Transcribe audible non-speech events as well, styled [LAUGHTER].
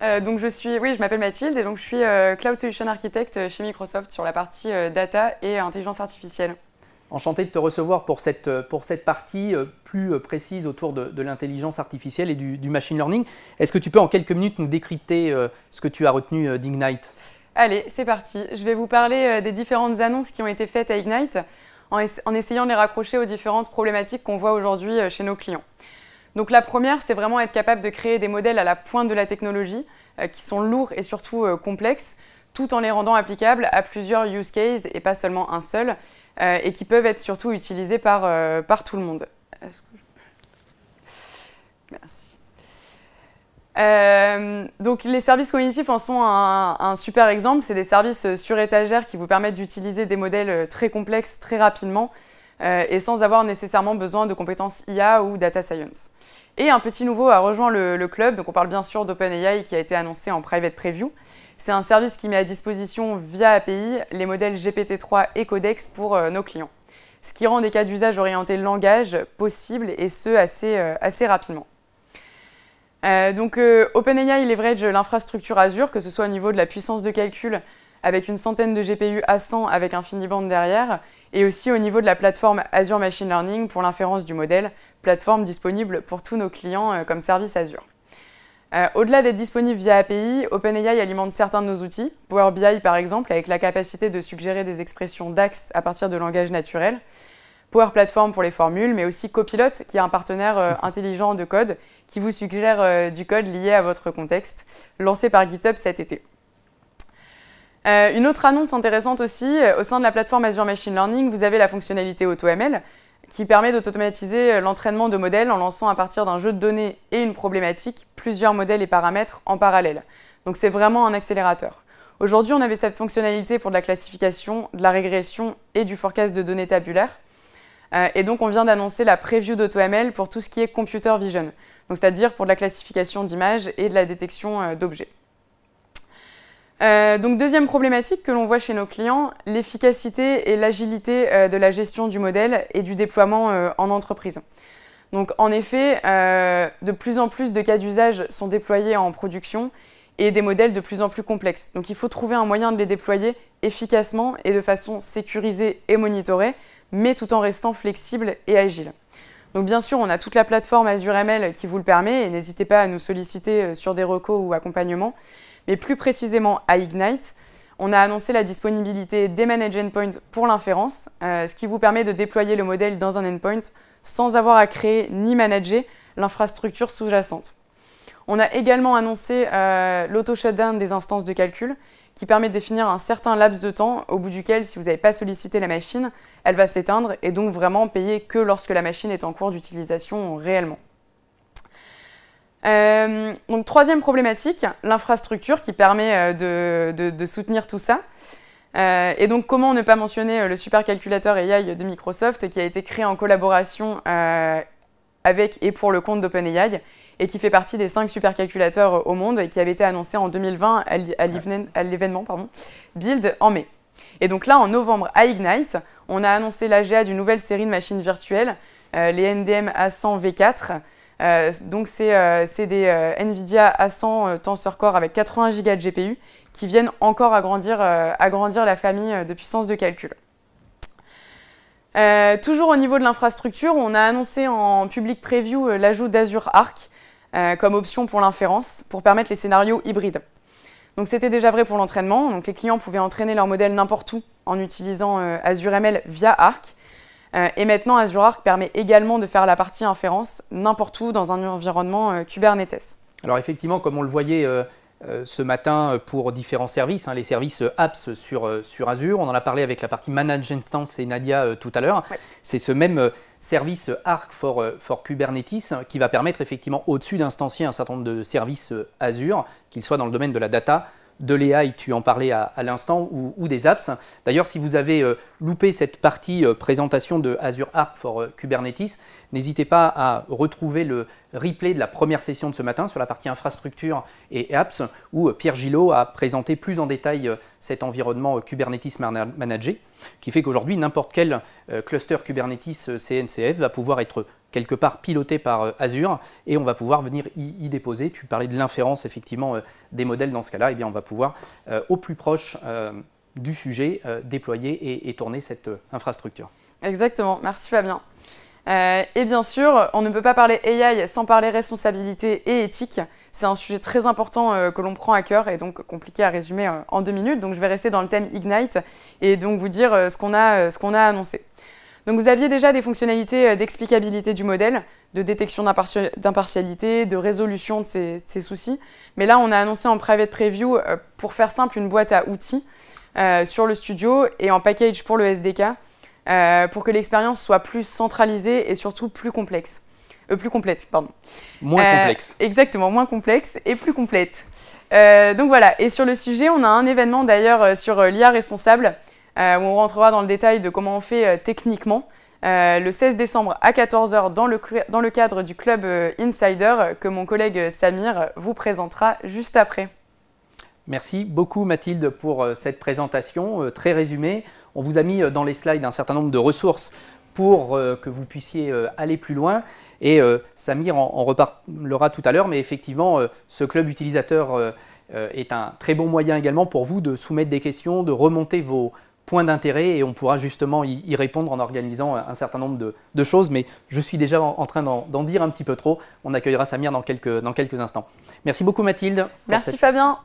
Euh, donc je suis, oui, je m'appelle Mathilde et donc je suis euh, Cloud Solution Architect euh, chez Microsoft sur la partie data et intelligence artificielle. Enchanté de te recevoir pour cette, pour cette partie plus précise autour de, l'intelligence artificielle et du, machine learning. Est-ce que tu peux en quelques minutes nous décrypter ce que tu as retenu d'Ignite Allez, c'est parti. Je vais vous parler des différentes annonces qui ont été faites à Ignite en essayant de les raccrocher aux différentes problématiques qu'on voit aujourd'hui chez nos clients. Donc la première, c'est vraiment être capable de créer des modèles à la pointe de la technologie, euh, qui sont lourds et surtout euh, complexes, tout en les rendant applicables à plusieurs use cases et pas seulement un seul, euh, et qui peuvent être surtout utilisés par, tout le monde. Merci. donc les services cognitifs en sont un, un super exemple. C'est des services sur étagère qui vous permettent d'utiliser des modèles très complexes très rapidement euh, et sans avoir nécessairement besoin de compétences IA ou data science. Et un petit nouveau a rejoint le, club, donc on parle bien sûr d'OpenAI qui a été annoncé en private preview. C'est un service qui met à disposition via API les modèles GPT-3 et Codex pour euh, nos clients, ce qui rend des cas d'usage orientés langage possibles et ce assez, euh, rapidement. donc OpenAI leverage l'infrastructure Azure, que ce soit au niveau de la puissance de calcul avec une centaine de GPU à 100 avec un Finiband derrière, et aussi au niveau de la plateforme Azure Machine Learning pour l'inférence du modèle, plateforme disponible pour tous nos clients euh, comme service Azure. Euh, au-delà d'être disponible via API, OpenAI alimente certains de nos outils, Power BI par exemple, avec la capacité de suggérer des expressions DAX à partir de langage naturel, Power Platform pour les formules, mais aussi Copilot, qui est un partenaire euh, [LAUGHS] intelligent de code, qui vous suggère du code lié à votre contexte, lancé par GitHub cet été. Euh, une autre annonce intéressante aussi, euh, au sein de la plateforme Azure Machine Learning, vous avez la fonctionnalité AutoML qui permet d'automatiser euh, l'entraînement de modèles en lançant à partir d'un jeu de données et une problématique plusieurs modèles et paramètres en parallèle. Donc c'est vraiment un accélérateur. Aujourd'hui, on avait cette fonctionnalité pour de la classification, de la régression et du forecast de données tabulaires. et donc on vient d'annoncer la preview d'AutoML pour tout ce qui est computer vision, c'est-à-dire pour de la classification d'images et de la détection d'objets. Euh, donc deuxième problématique que l'on voit chez nos clients, l'efficacité et l'agilité euh, de la gestion du modèle et du déploiement euh, en entreprise. Donc en effet, de plus en plus de cas d'usage sont déployés en production et des modèles de plus en plus complexes. Donc il faut trouver un moyen de les déployer efficacement et de façon sécurisée et monitorée, mais tout en restant flexible et agile. Donc bien sûr, on a toute la plateforme Azure ML qui vous le permet et n'hésitez pas à nous solliciter sur des recos ou accompagnements. Mais plus précisément à Ignite, on a annoncé la disponibilité des Managed Endpoints pour l'inférence, euh, ce qui vous permet de déployer le modèle dans un endpoint sans avoir à créer ni manager l'infrastructure sous-jacente. On a également annoncé euh, l'auto-shutdown des instances de calcul, qui permet de définir un certain laps de temps au bout duquel, si vous n'avez pas sollicité la machine, elle va s'éteindre et donc vraiment payer que lorsque la machine est en cours d'utilisation réellement. Euh, donc troisième problématique, l'infrastructure qui permet euh, de, soutenir tout ça. Euh, et donc comment ne pas mentionner le supercalculateur AI de Microsoft qui a été créé en collaboration avec et pour le compte d'OpenAI et qui fait partie des cinq supercalculateurs au monde et qui avait été annoncé en 2020 à l'événement Build en mai. Et donc là, en novembre, à Ignite, on a annoncé l'AGA d'une nouvelle série de machines virtuelles, les NDM A100 V4, euh, donc c'est euh, des euh, Nvidia A100 Tensor Core avec 80 Go de GPU qui viennent encore agrandir, la famille de puissance de calcul. toujours au niveau de l'infrastructure, on a annoncé en public preview l'ajout d'Azure Arc comme option pour l'inférence pour permettre les scénarios hybrides. Donc c'était déjà vrai pour l'entraînement, donc les clients pouvaient entraîner leur modèle n'importe où en utilisant Azure ML via Arc. Euh, et maintenant, Azure Arc permet également de faire la partie inférence n'importe où dans un environnement euh, Kubernetes. Alors effectivement, comme on le voyait euh, ce matin pour différents services, hein, les services apps sur, Azure, on en a parlé avec la partie Manage Instance et Nadia tout à l'heure, c'est ce même service Arc for, for, Kubernetes hein, qui va permettre effectivement au-dessus d'instancier un certain nombre de services Azure, qu'ils soient dans le domaine de la data, de l'AI, tu en parlais à, l'instant, ou, des apps. D'ailleurs, si vous avez euh, loupé cette partie euh, présentation de Azure Arc for euh, Kubernetes, n'hésitez pas à retrouver le replay de la première session de ce matin sur la partie infrastructure et apps, où Pierre Gillot a présenté plus en détail cet environnement Kubernetes managé, qui fait qu'aujourd'hui, n'importe quel cluster Kubernetes CNCF va pouvoir être quelque part piloté par euh, Azure, et on va pouvoir venir y, déposer. Tu parlais de l'inférence, effectivement, euh, des modèles dans ce cas-là, et eh bien on va pouvoir, euh, au plus proche du sujet, déployer et, tourner cette infrastructure. Exactement, merci Fabien. et bien sûr, on ne peut pas parler AI sans parler responsabilité et éthique. C'est un sujet très important que l'on prend à cœur et donc compliqué à résumer en deux minutes. Donc je vais rester dans le thème Ignite et donc vous dire ce qu'on qu'on a annoncé. Donc vous aviez déjà des fonctionnalités euh, d'explicabilité du modèle, de détection d'impartialité, de résolution de ces, soucis. Mais là, on a annoncé en private preview, euh, pour faire simple, une boîte à outils euh, sur le studio et en package pour le SDK, pour que l'expérience soit plus centralisée et surtout plus complexe. plus complète, pardon. Moins complexe. Exactement, moins complexe et plus complète. donc voilà, et sur le sujet, on a un événement d'ailleurs sur l'IA responsable euh, on rentrera dans le détail de comment on fait euh, techniquement. Euh, le 16 décembre à 14h dans le, cadre du club Insider que mon collègue Samir vous présentera juste après. Merci beaucoup Mathilde pour cette présentation très résumée. On vous a mis dans les slides un certain nombre de ressources pour que vous puissiez aller plus loin. Et Samir en, reparlera tout à l'heure, mais effectivement, ce club utilisateur est un très bon moyen également pour vous de soumettre des questions, de remonter vos, point d'intérêt et on pourra justement y, répondre en organisant un certain nombre de, choses. Mais je suis déjà en, train d'en dire un petit peu trop. On accueillera Samir dans quelques, dans quelques instants. Merci beaucoup Mathilde. Merci Fabien.